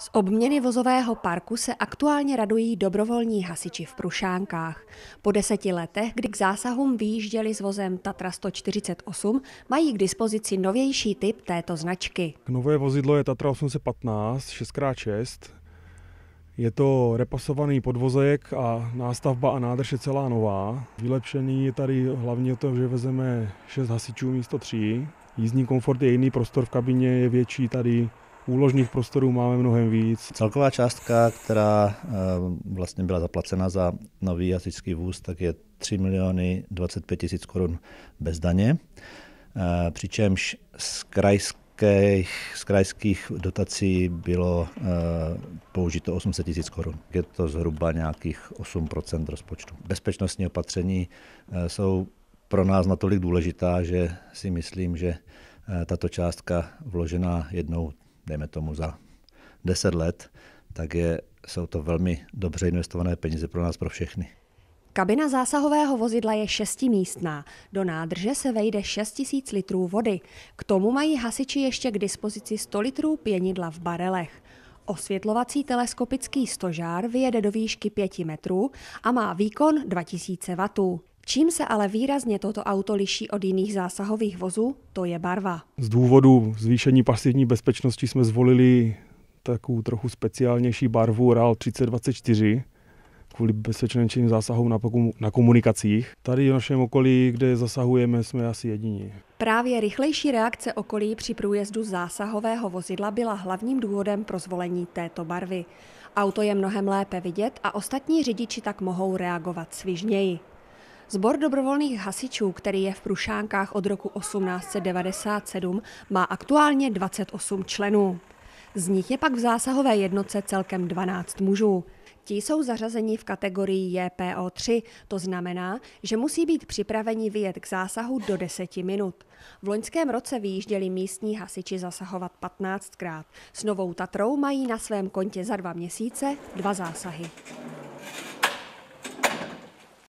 Z obměny vozového parku se aktuálně radují dobrovolní hasiči v Prušánkách. Po deseti letech, kdy k zásahům vyjížděli s vozem Tatra 148, mají k dispozici novější typ této značky. Nové vozidlo je Tatra 815 6x6. Je to repasovaný podvozek a nástavba a nádrž je celá nová. Vylepšený je tady hlavně to, že vezeme 6 hasičů místo 3. Jízdní komfort je jiný, prostor v kabině je větší tady úložních prostorů máme mnohem víc. Celková částka, která eh, vlastně byla zaplacena za nový jazyčský vůz, tak je 3 miliony 25 tisíc korun bez daně, eh, přičemž z krajských, z krajských dotací bylo eh, použito 800 tisíc korun. Je to zhruba nějakých 8% rozpočtu. Bezpečnostní opatření jsou pro nás natolik důležitá, že si myslím, že tato částka vložená jednou dejme tomu za 10 let, tak je, jsou to velmi dobře investované peníze pro nás, pro všechny. Kabina zásahového vozidla je šestimístná. Do nádrže se vejde 6 tisíc litrů vody. K tomu mají hasiči ještě k dispozici 100 litrů pěnidla v barelech. Osvětlovací teleskopický stožár vyjede do výšky 5 metrů a má výkon 2000 W. Čím se ale výrazně toto auto liší od jiných zásahových vozů, to je barva. Z důvodu zvýšení pasivní bezpečnosti jsme zvolili takovou trochu speciálnější barvu RAL 3024 kvůli bezpečným zásahům na komunikacích. Tady v našem okolí, kde zasahujeme, jsme asi jediní. Právě rychlejší reakce okolí při průjezdu zásahového vozidla byla hlavním důvodem pro zvolení této barvy. Auto je mnohem lépe vidět a ostatní řidiči tak mohou reagovat svižněji. Zbor dobrovolných hasičů, který je v Prušánkách od roku 1897, má aktuálně 28 členů. Z nich je pak v zásahové jednotce celkem 12 mužů. Ti jsou zařazeni v kategorii JPO3, to znamená, že musí být připraveni vyjet k zásahu do 10 minut. V loňském roce vyjížděli místní hasiči zasahovat 15krát. S Novou Tatrou mají na svém kontě za dva měsíce dva zásahy.